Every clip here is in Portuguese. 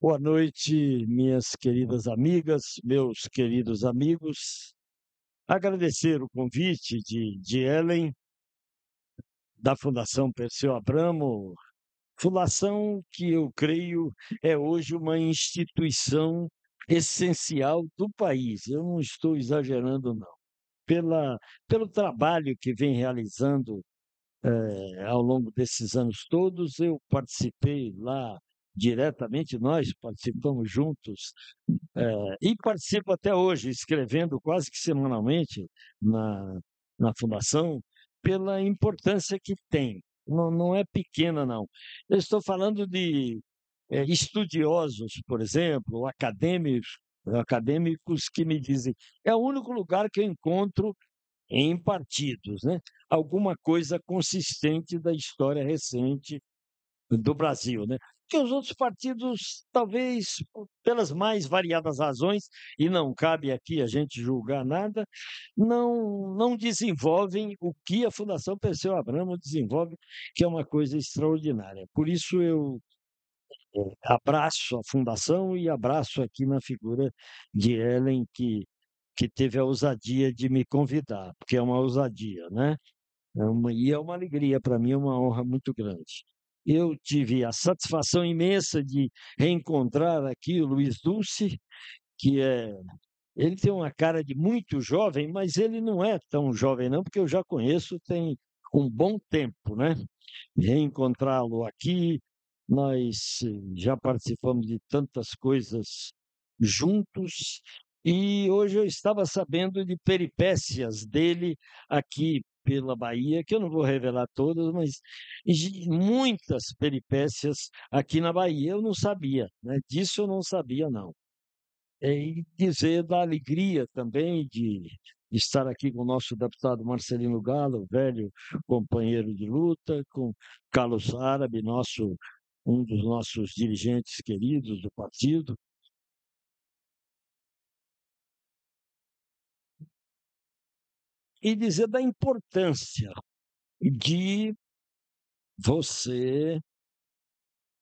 Boa noite, minhas queridas amigas, meus queridos amigos. Agradecer o convite de, de Ellen, da Fundação Perseu Abramo, fundação que eu creio é hoje uma instituição essencial do país. Eu não estou exagerando, não. Pela, pelo trabalho que vem realizando eh, ao longo desses anos todos, eu participei lá diretamente, nós participamos juntos é, e participo até hoje, escrevendo quase que semanalmente na, na Fundação, pela importância que tem. Não, não é pequena, não. Eu estou falando de é, estudiosos, por exemplo, acadêmicos, acadêmicos que me dizem é o único lugar que eu encontro em partidos, né? Alguma coisa consistente da história recente do Brasil, né? que os outros partidos, talvez pelas mais variadas razões, e não cabe aqui a gente julgar nada, não, não desenvolvem o que a Fundação Perseu Abramo desenvolve, que é uma coisa extraordinária. Por isso eu é, abraço a Fundação e abraço aqui na figura de Ellen, que, que teve a ousadia de me convidar, porque é uma ousadia, né? É uma, e é uma alegria, para mim é uma honra muito grande eu tive a satisfação imensa de reencontrar aqui o Luiz Dulce, que é. Ele tem uma cara de muito jovem, mas ele não é tão jovem, não, porque eu já conheço tem um bom tempo, né? Reencontrá-lo aqui, nós eh, já participamos de tantas coisas juntos e hoje eu estava sabendo de peripécias dele aqui pela Bahia, que eu não vou revelar todas, mas muitas peripécias aqui na Bahia eu não sabia, né? disso eu não sabia, não. É, e dizer da alegria também de estar aqui com o nosso deputado Marcelino Galo, velho companheiro de luta, com Carlos Árabe, nosso um dos nossos dirigentes queridos do partido, e dizer da importância de você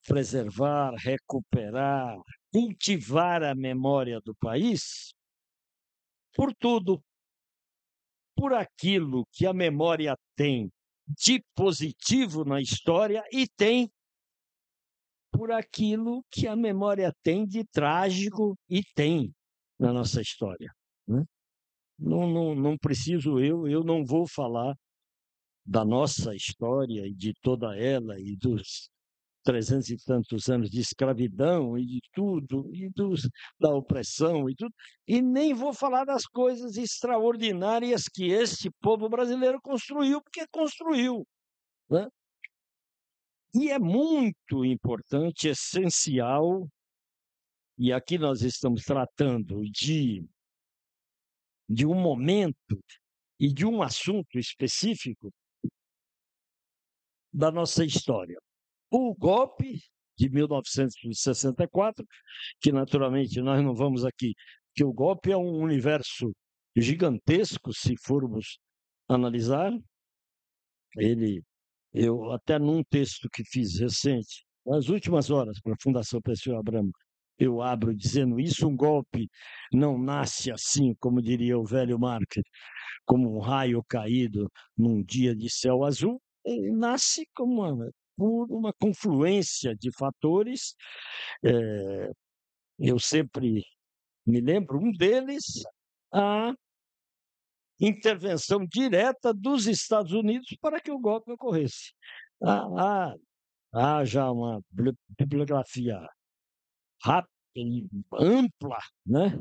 preservar, recuperar, cultivar a memória do país por tudo, por aquilo que a memória tem de positivo na história e tem por aquilo que a memória tem de trágico e tem na nossa história. Não, não, não preciso, eu, eu não vou falar da nossa história e de toda ela e dos trezentos e tantos anos de escravidão e de tudo, e dos, da opressão e tudo, e nem vou falar das coisas extraordinárias que esse povo brasileiro construiu, porque construiu. Né? E é muito importante, essencial, e aqui nós estamos tratando de de um momento e de um assunto específico da nossa história. O golpe de 1964, que naturalmente nós não vamos aqui, que o golpe é um universo gigantesco se formos analisar. Ele eu até num texto que fiz recente, nas últimas horas para a Fundação Pessoa Abramo, eu abro dizendo isso, um golpe não nasce assim, como diria o velho Marx, como um raio caído num dia de céu azul, nasce como uma, por uma confluência de fatores. É, eu sempre me lembro, um deles, a intervenção direta dos Estados Unidos para que o golpe ocorresse. Há, ah, há, ah, há ah, já uma bibliografia rápida e ampla, né?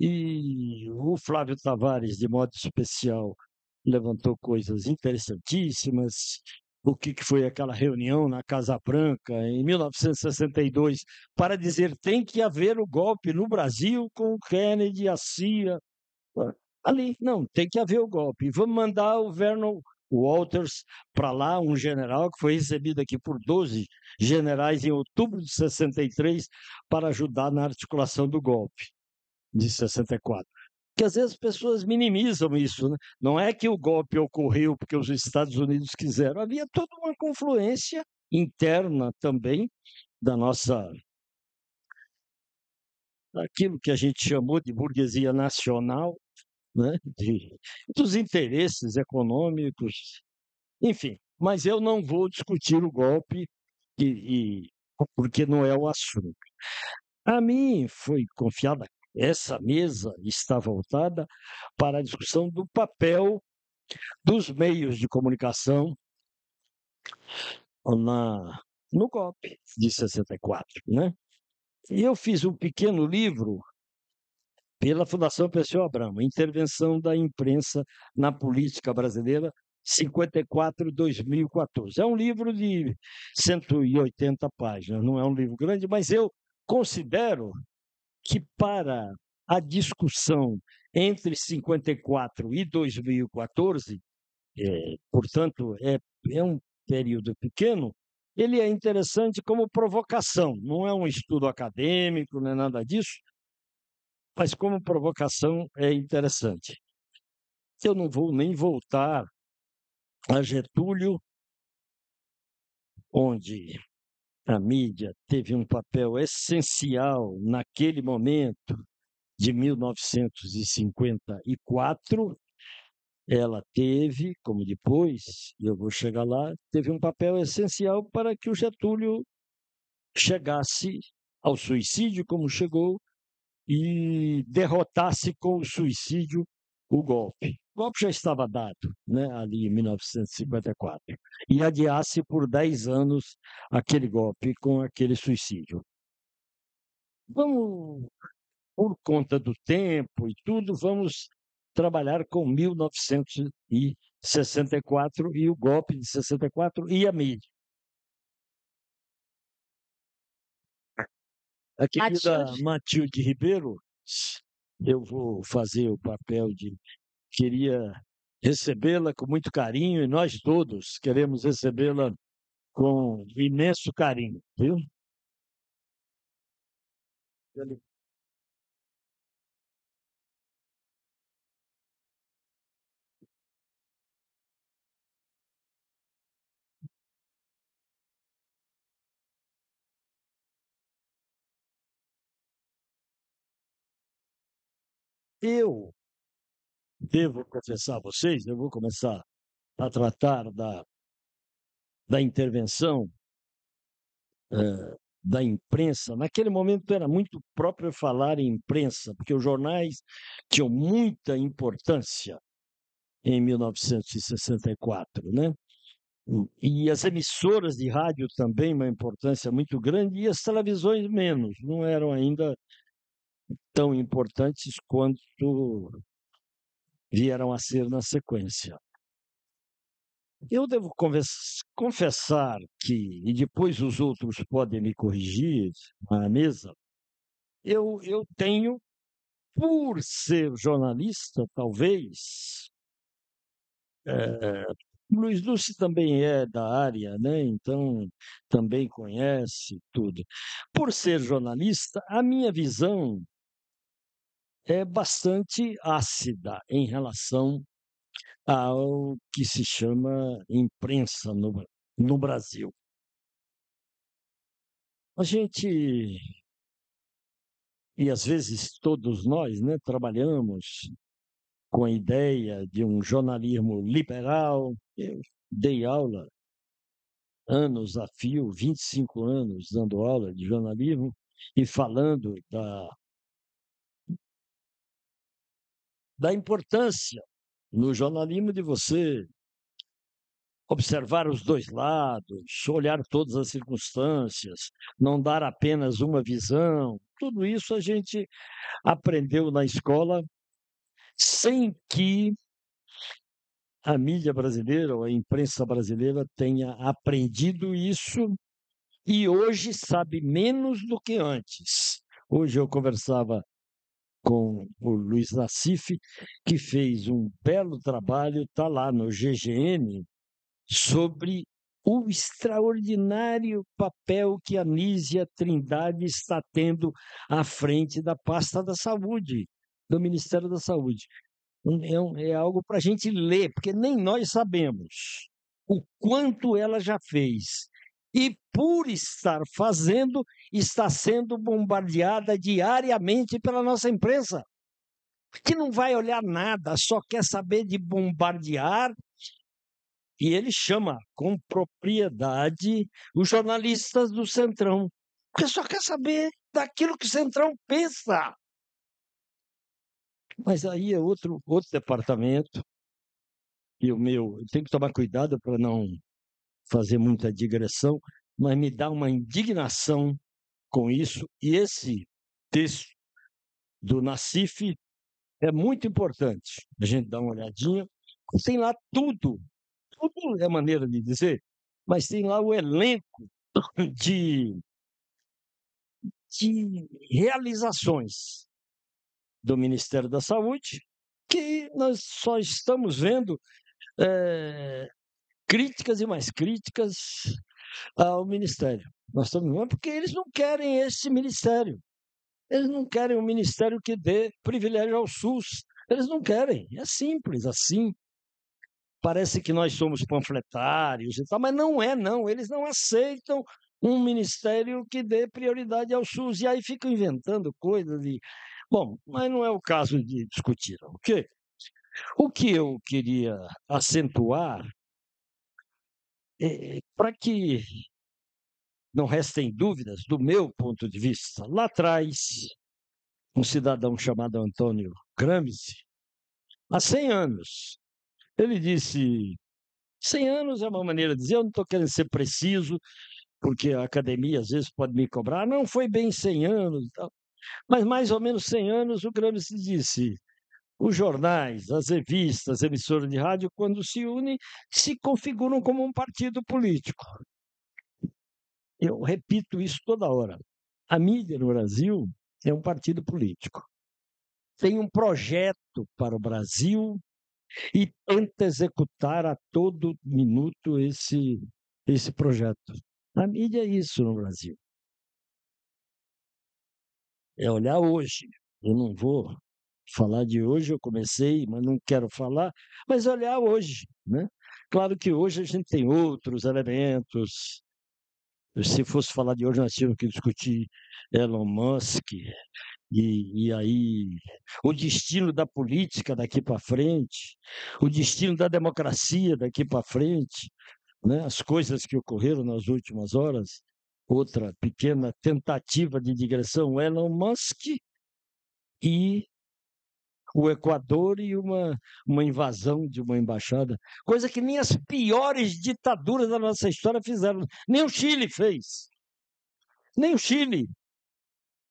E o Flávio Tavares, de modo especial, levantou coisas interessantíssimas. O que, foi aquela reunião na Casa Branca em 1962 para dizer tem que haver o golpe no Brasil com o Kennedy, a CIA. Ali, não, tem que haver o golpe. Vamos mandar o Vernon Walters para lá, um general que foi recebido aqui por 12 generais em outubro de 63 para ajudar na articulação do golpe de 64. Que às vezes as pessoas minimizam isso. Né? Não é que o golpe ocorreu porque os Estados Unidos quiseram, havia toda uma confluência interna também da nossa daquilo que a gente chamou de burguesia nacional né, de, dos interesses econômicos, enfim. Mas eu não vou discutir o golpe, e, e, porque não é o assunto. A mim foi confiada, essa mesa está voltada para a discussão do papel dos meios de comunicação na, no golpe de 64, né? E eu fiz um pequeno livro pela Fundação Perseu Abramo, Intervenção da Imprensa na Política Brasileira, 54-2014. É um livro de 180 páginas, não é um livro grande, mas eu considero que para a discussão entre 54 e 2014, é, portanto, é, é um período pequeno, ele é interessante como provocação, não é um estudo acadêmico, não é nada disso, mas como provocação é interessante. Eu não vou nem voltar a Getúlio, onde a mídia teve um papel essencial naquele momento de 1954. Ela teve, como depois, eu vou chegar lá, teve um papel essencial para que o Getúlio chegasse ao suicídio, como chegou, e derrotasse com o suicídio o golpe. O golpe já estava dado, né, ali em 1954, e adiasse por 10 anos aquele golpe com aquele suicídio. Vamos, por conta do tempo e tudo, vamos trabalhar com 1964 e o golpe de 64 e a mídia. A querida Matilde. Matilde Ribeiro, eu vou fazer o papel de. Queria recebê-la com muito carinho e nós todos queremos recebê-la com imenso carinho, viu? Eu devo confessar a vocês, eu vou começar a tratar da, da intervenção uh, da imprensa. Naquele momento era muito próprio falar em imprensa, porque os jornais tinham muita importância em 1964, né? E as emissoras de rádio também uma importância muito grande e as televisões menos, não eram ainda tão importantes quanto vieram a ser na sequência. Eu devo confessar que, e depois os outros podem me corrigir na mesa, eu, eu tenho, por ser jornalista, talvez, é, Luiz Lúcio também é da área, né? então também conhece tudo. Por ser jornalista, a minha visão é bastante ácida em relação ao que se chama imprensa no, no Brasil. A gente, e às vezes todos nós, né, trabalhamos com a ideia de um jornalismo liberal. Eu dei aula anos a fio, 25 anos dando aula de jornalismo e falando da da importância no jornalismo de você observar os dois lados, olhar todas as circunstâncias, não dar apenas uma visão. Tudo isso a gente aprendeu na escola sem que a mídia brasileira ou a imprensa brasileira tenha aprendido isso e hoje sabe menos do que antes. Hoje eu conversava com o Luiz Nassif, que fez um belo trabalho, está lá no GGN, sobre o extraordinário papel que a Nísia Trindade está tendo à frente da pasta da saúde, do Ministério da Saúde. É, um, é algo para a gente ler, porque nem nós sabemos o quanto ela já fez e, por estar fazendo, está sendo bombardeada diariamente pela nossa imprensa, que não vai olhar nada, só quer saber de bombardear. E ele chama com propriedade os jornalistas do Centrão, porque só quer saber daquilo que o Centrão pensa. Mas aí é outro, outro departamento, e o meu, eu tenho que tomar cuidado para não fazer muita digressão, mas me dá uma indignação com isso. E esse texto do Nassif é muito importante. A gente dá uma olhadinha. Tem lá tudo, tudo é maneira de dizer, mas tem lá o elenco de, de realizações do Ministério da Saúde que nós só estamos vendo é, críticas e mais críticas ao ministério. Nós estamos porque eles não querem esse ministério. Eles não querem um ministério que dê privilégio ao SUS. Eles não querem. É simples assim. Parece que nós somos panfletários e tal, mas não é, não. Eles não aceitam um ministério que dê prioridade ao SUS. E aí ficam inventando coisas de. Bom, mas não é o caso de discutir, ok? O que eu queria acentuar é, eh, para que não restem dúvidas, do meu ponto de vista, lá atrás, um cidadão chamado Antônio Gramsci, há 100 anos, ele disse: 100 anos é uma maneira de dizer, eu não estou querendo ser preciso, porque a academia às vezes pode me cobrar, não foi bem 100 anos Mas mais ou menos 100 anos, o Gramsci disse: os jornais, as revistas, as emissoras de rádio, quando se unem, se configuram como um partido político. Eu repito isso toda hora. A mídia no Brasil é um partido político. Tem um projeto para o Brasil e tenta executar a todo minuto esse, esse projeto. A mídia é isso no Brasil. É olhar hoje. Eu não vou falar de hoje, eu comecei, mas não quero falar, mas olhar hoje. Né? Claro que hoje a gente tem outros elementos. Se fosse falar de hoje, nós tínhamos que discutir Elon Musk, e, e, aí, o destino da política daqui para frente, o destino da democracia daqui para frente, né? as coisas que ocorreram nas últimas horas, outra pequena tentativa de digressão, Elon Musk e o Equador e uma, uma invasão de uma embaixada, coisa que nem as piores ditaduras da nossa história fizeram. Nem o Chile fez. Nem o Chile.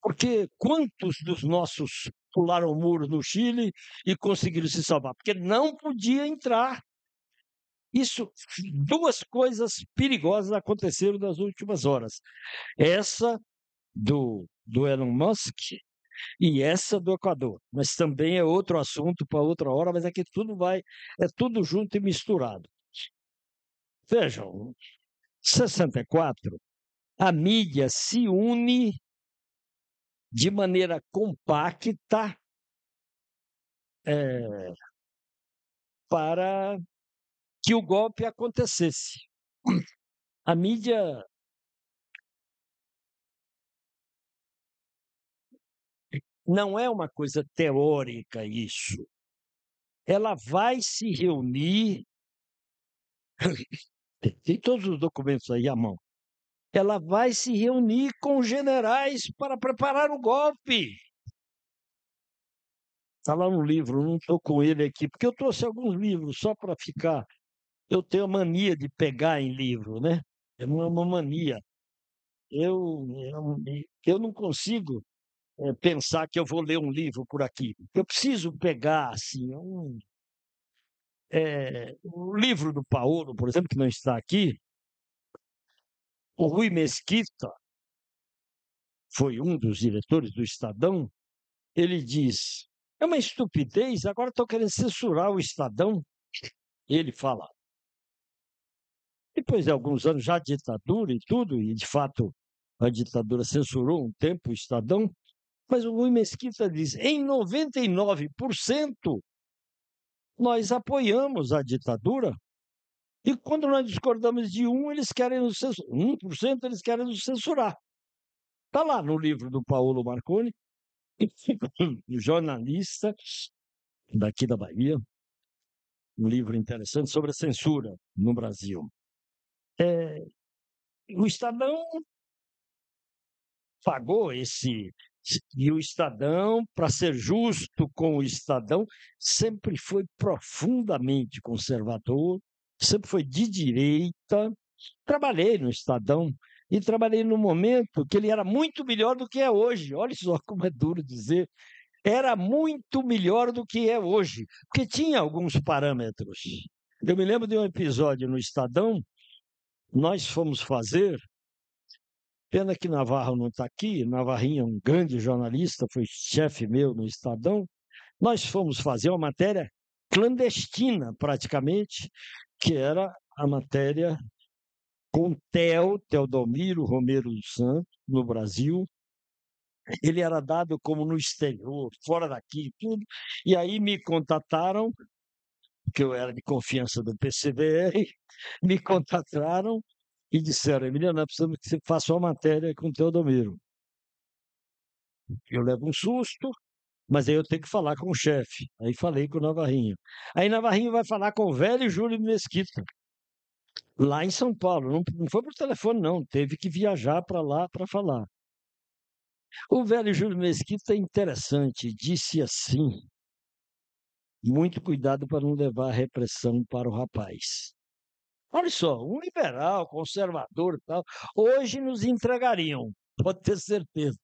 Porque quantos dos nossos pularam o muro no Chile e conseguiram se salvar? Porque não podia entrar. Isso, duas coisas perigosas aconteceram nas últimas horas. Essa do, do Elon Musk, e essa do Equador. Mas também é outro assunto para outra hora, mas é que tudo vai, é tudo junto e misturado. Vejam, 64, a mídia se une de maneira compacta é, para que o golpe acontecesse. A mídia Não é uma coisa teórica isso. Ela vai se reunir. Tem todos os documentos aí à mão. Ela vai se reunir com generais para preparar o golpe. Está lá no livro, não estou com ele aqui, porque eu trouxe alguns livros só para ficar. Eu tenho mania de pegar em livro, né? É uma mania. Eu, eu, eu não consigo é, pensar que eu vou ler um livro por aqui. Eu preciso pegar assim um é, o livro do Paulo, por exemplo, que não está aqui. O Rui Mesquita foi um dos diretores do Estadão. Ele diz: é uma estupidez. Agora estão querendo censurar o Estadão. Ele fala. Depois de alguns anos já ditadura e tudo, e de fato a ditadura censurou um tempo o Estadão, mas o Rui Mesquita diz: em 99% nós apoiamos a ditadura. E quando nós discordamos de um, eles querem nos censurar. 1% eles querem nos censurar. Está lá no livro do Paulo Marconi, jornalista daqui da Bahia, um livro interessante sobre a censura no Brasil. É, o Estadão pagou esse e o Estadão, para ser justo com o Estadão, sempre foi profundamente conservador, sempre foi de direita. Trabalhei no Estadão e trabalhei no momento que ele era muito melhor do que é hoje. Olha só como é duro dizer. Era muito melhor do que é hoje, porque tinha alguns parâmetros. Eu me lembro de um episódio no Estadão, nós fomos fazer Pena que Navarro não está aqui. Navarrinha, é um grande jornalista, foi chefe meu no Estadão. Nós fomos fazer uma matéria clandestina, praticamente, que era a matéria com Theo, Teodomiro Romero dos Santos, no Brasil. Ele era dado como no exterior, fora daqui e tudo. E aí me contataram, porque eu era de confiança do PCBR, me contataram e disseram, Emiliano, precisamos que você faça uma matéria com o Teodomiro. Eu levo um susto, mas aí eu tenho que falar com o chefe. Aí falei com o Navarrinho. Aí Navarrinho vai falar com o velho Júlio Mesquita, lá em São Paulo. Não, não foi por telefone, não. Teve que viajar para lá para falar. O velho Júlio Mesquita é interessante, disse assim: muito cuidado para não levar a repressão para o rapaz. Olha só, um liberal, conservador e tal, hoje nos entregariam, pode ter certeza.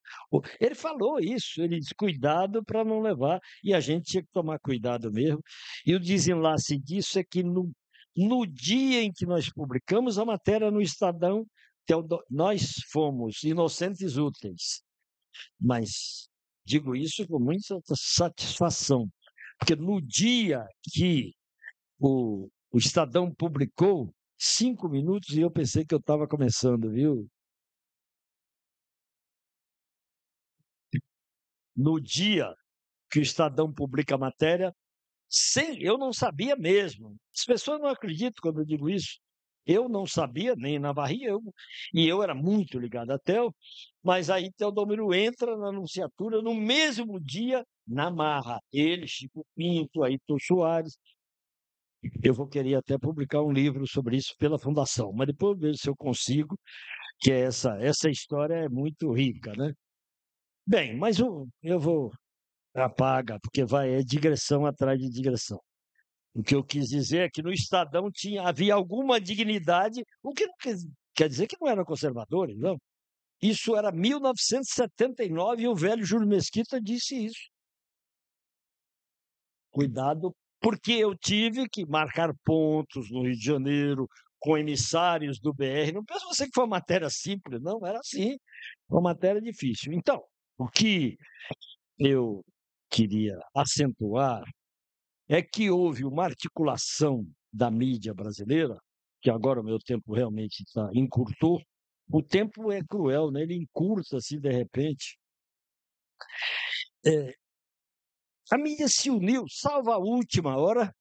Ele falou isso, ele disse cuidado para não levar, e a gente tinha que tomar cuidado mesmo. E o desenlace disso é que no, no dia em que nós publicamos a matéria no Estadão, então, nós fomos inocentes úteis. Mas digo isso com muita satisfação, porque no dia que o, o Estadão publicou, cinco minutos e eu pensei que eu estava começando, viu? No dia que o Estadão publica a matéria, sem, eu não sabia mesmo. As pessoas não acreditam quando eu digo isso. Eu não sabia, nem na Bahia eu, e eu era muito ligado à Theo, mas aí Teodomiro entra na anunciatura no mesmo dia, na marra. Ele, Chico Pinto, Aitor Soares, eu vou querer até publicar um livro sobre isso pela Fundação, mas depois eu vejo se eu consigo, que é essa, essa história é muito rica, né? Bem, mas eu, eu vou apaga, porque vai é digressão atrás de digressão. O que eu quis dizer é que no Estadão tinha, havia alguma dignidade, o que não quer, quer dizer que não eram conservadores, não. Isso era 1979 e o velho Júlio Mesquita disse isso. Cuidado porque eu tive que marcar pontos no Rio de Janeiro com emissários do BR. Não pensa você que foi uma matéria simples, não, era assim, uma matéria difícil. Então, o que eu queria acentuar é que houve uma articulação da mídia brasileira, que agora o meu tempo realmente está encurtou. O tempo é cruel, né? ele encurta-se de repente. É, a mídia se uniu, salva a última hora.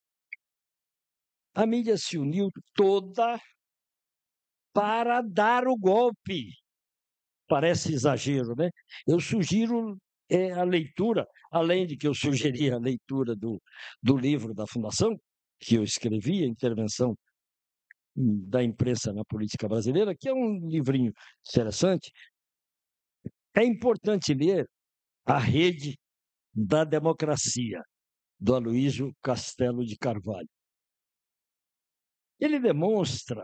A mídia se uniu toda para dar o golpe. Parece exagero, né? Eu sugiro é, a leitura, além de que eu sugeri a leitura do, do livro da Fundação, que eu escrevi, a intervenção da imprensa na política brasileira, que é um livrinho interessante. É importante ler a rede da Democracia, do Aloísio Castelo de Carvalho. Ele demonstra,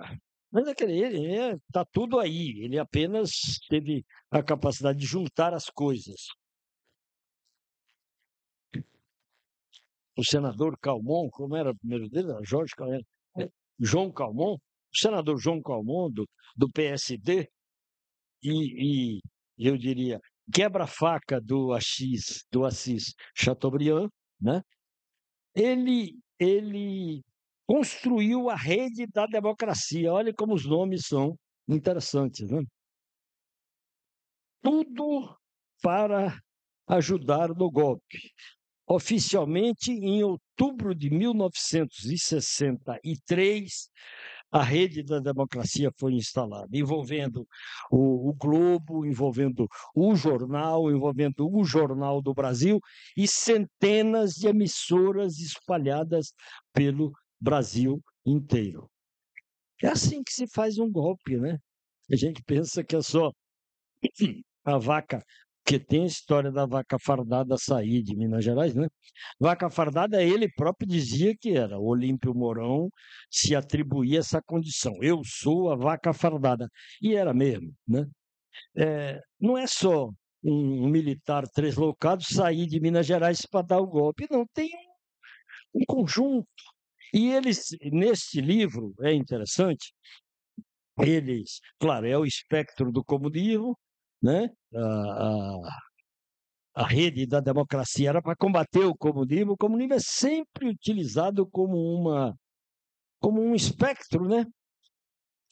mas aquele, é ele está é, tudo aí, ele apenas teve a capacidade de juntar as coisas. O senador Calmon, como era o primeiro dele? Jorge Calmon, é, João Calmon, o senador João Calmon, do, do PSD, e, e eu diria, quebra-faca do Assis, do Assis Chateaubriand, né? Ele ele construiu a rede da democracia. Olha como os nomes são interessantes, né? Tudo para ajudar no golpe. Oficialmente, em outubro de 1963, a rede da democracia foi instalada, envolvendo o, o Globo, envolvendo o jornal, envolvendo o Jornal do Brasil e centenas de emissoras espalhadas pelo Brasil inteiro. É assim que se faz um golpe, né? A gente pensa que é só a vaca que tem a história da vaca fardada sair de Minas Gerais, né? Vaca fardada, ele próprio dizia que era. O Olímpio Mourão se atribuía essa condição. Eu sou a vaca fardada. E era mesmo, né? É, não é só um militar deslocado sair de Minas Gerais para dar o golpe, não. Tem um, um conjunto. E eles, nesse livro, é interessante, eles, claro, é o espectro do comunismo, né? a, a, a rede da democracia era para combater o comunismo. O comunismo é sempre utilizado como uma como um espectro, né?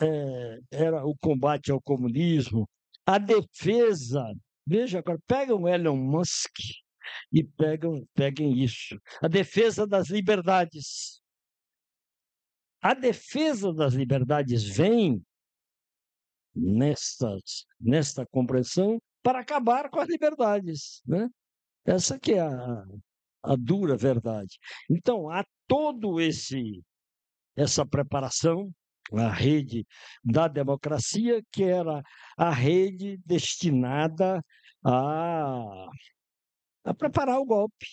É, era o combate ao comunismo, a defesa. Veja agora, pegam Elon Musk e pegam, peguem isso. A defesa das liberdades. A defesa das liberdades vem nestas, nesta compreensão para acabar com as liberdades. Né? Essa que é a, a dura verdade. Então, há todo esse essa preparação, a rede da democracia, que era a rede destinada a, a preparar o golpe,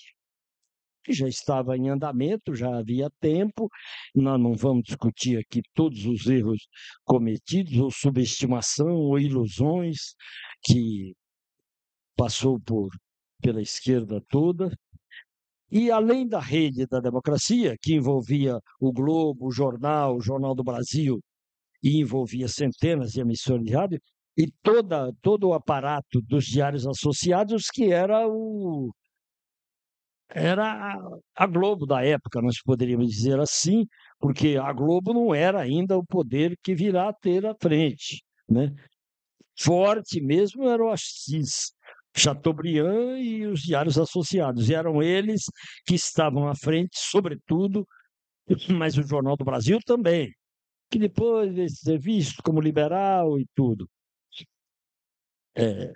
que já estava em andamento, já havia tempo. Nós não vamos discutir aqui todos os erros cometidos, ou subestimação, ou ilusões que passou por pela esquerda toda. E além da rede da democracia, que envolvia o Globo, o Jornal, o Jornal do Brasil, e envolvia centenas de emissoras de rádio, e toda, todo o aparato dos diários associados, que era o, era a Globo da época, nós poderíamos dizer assim, porque a Globo não era ainda o poder que virá a ter à frente. Né? Forte mesmo era o Assis, Chateaubriand e os diários associados. E eram eles que estavam à frente, sobretudo, mas o Jornal do Brasil também, que depois de ser visto como liberal e tudo. É,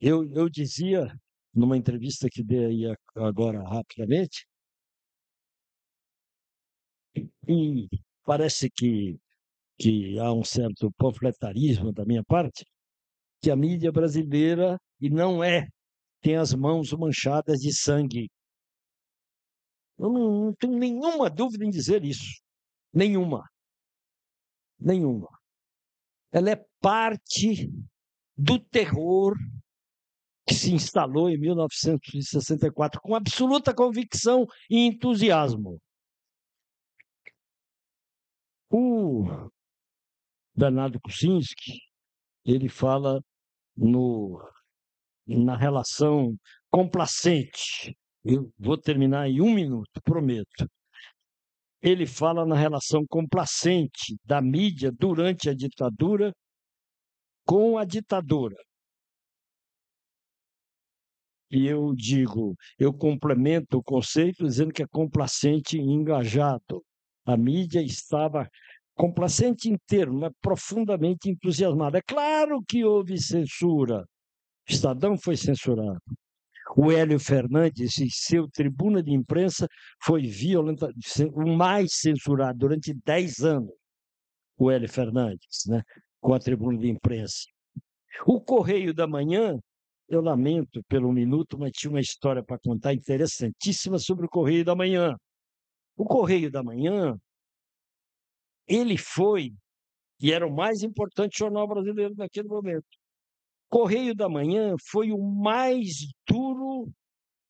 eu, eu dizia numa entrevista que dei aí agora rapidamente. E parece que, que há um certo panfletarismo da minha parte, que a mídia brasileira, e não é, tem as mãos manchadas de sangue. Eu não, não tenho nenhuma dúvida em dizer isso. Nenhuma. Nenhuma. Ela é parte do terror que se instalou em 1964 com absoluta convicção e entusiasmo. O Bernardo Kuczynski, ele fala no, na relação complacente. Eu vou terminar em um minuto, prometo. Ele fala na relação complacente da mídia durante a ditadura com a ditadura. E eu digo, eu complemento o conceito dizendo que é complacente e engajado. A mídia estava complacente inteiro, mas profundamente entusiasmada. É claro que houve censura. O Estadão foi censurado. O Hélio Fernandes e seu tribuna de imprensa foi violenta, o mais censurado durante 10 anos. O Hélio Fernandes, né, com a tribuna de imprensa. O Correio da Manhã eu lamento pelo minuto, mas tinha uma história para contar interessantíssima sobre o Correio da Manhã. O Correio da Manhã, ele foi, e era o mais importante jornal brasileiro naquele momento. Correio da Manhã foi o mais duro,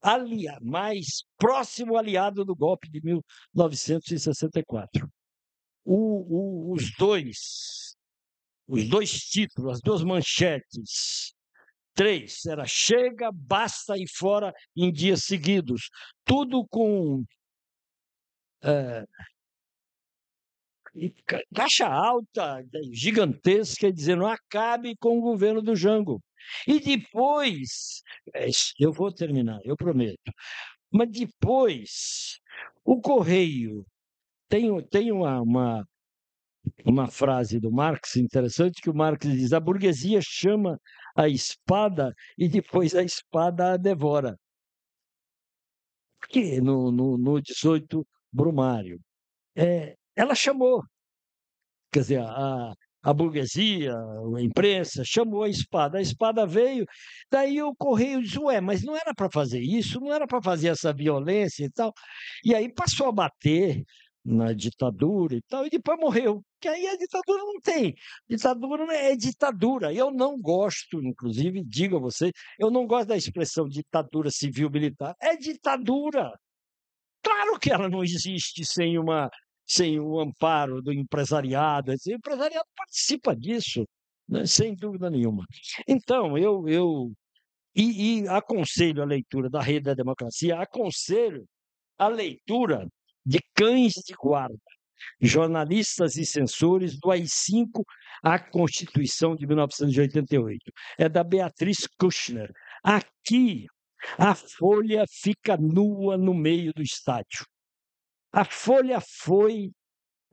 alia, mais próximo aliado do golpe de 1964. O, o, os dois, os dois títulos, as duas manchetes Três, era chega, basta e fora em dias seguidos. Tudo com é, caixa alta, né, gigantesca, e dizendo acabe com o governo do Jango. E depois, eh, eu vou terminar, eu prometo. Mas depois, o Correio tem, tem uma, uma, uma frase do Marx interessante que o Marx diz: a burguesia chama a espada e depois a espada a devora. Por que no, no, no 18 Brumário? É, ela chamou, quer dizer, a, a burguesia, a imprensa, chamou a espada. A espada veio, daí o Correio diz: Ué, mas não era para fazer isso, não era para fazer essa violência e tal. E aí passou a bater, na ditadura e tal, e depois morreu. Que aí a ditadura não tem. Ditadura é, é ditadura. Eu não gosto, inclusive, digo a você, eu não gosto da expressão ditadura civil-militar. É ditadura. Claro que ela não existe sem uma sem o amparo do empresariado. Assim, o empresariado participa disso, né? sem dúvida nenhuma. Então, eu, eu e, e aconselho a leitura da Rede da Democracia, aconselho a leitura de cães de guarda, jornalistas e censores do AI-5 à Constituição de 1988. É da Beatriz Kushner. Aqui, a folha fica nua no meio do estádio. A folha foi.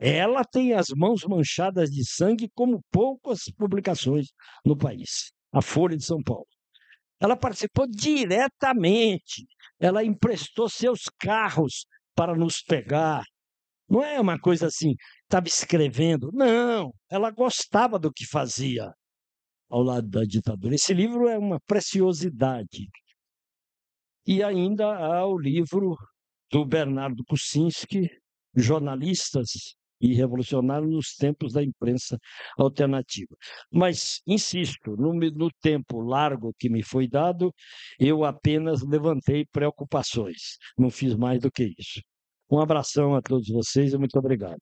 Ela tem as mãos manchadas de sangue, como poucas publicações no país. A Folha de São Paulo. Ela participou diretamente, ela emprestou seus carros para nos pegar. Não é uma coisa assim, estava escrevendo. Não, ela gostava do que fazia ao lado da ditadura. Esse livro é uma preciosidade. E ainda há o livro do Bernardo Kuczynski, Jornalistas e revolucionário nos tempos da imprensa alternativa. Mas, insisto, no, no, tempo largo que me foi dado, eu apenas levantei preocupações, não fiz mais do que isso. Um abração a todos vocês e muito obrigado.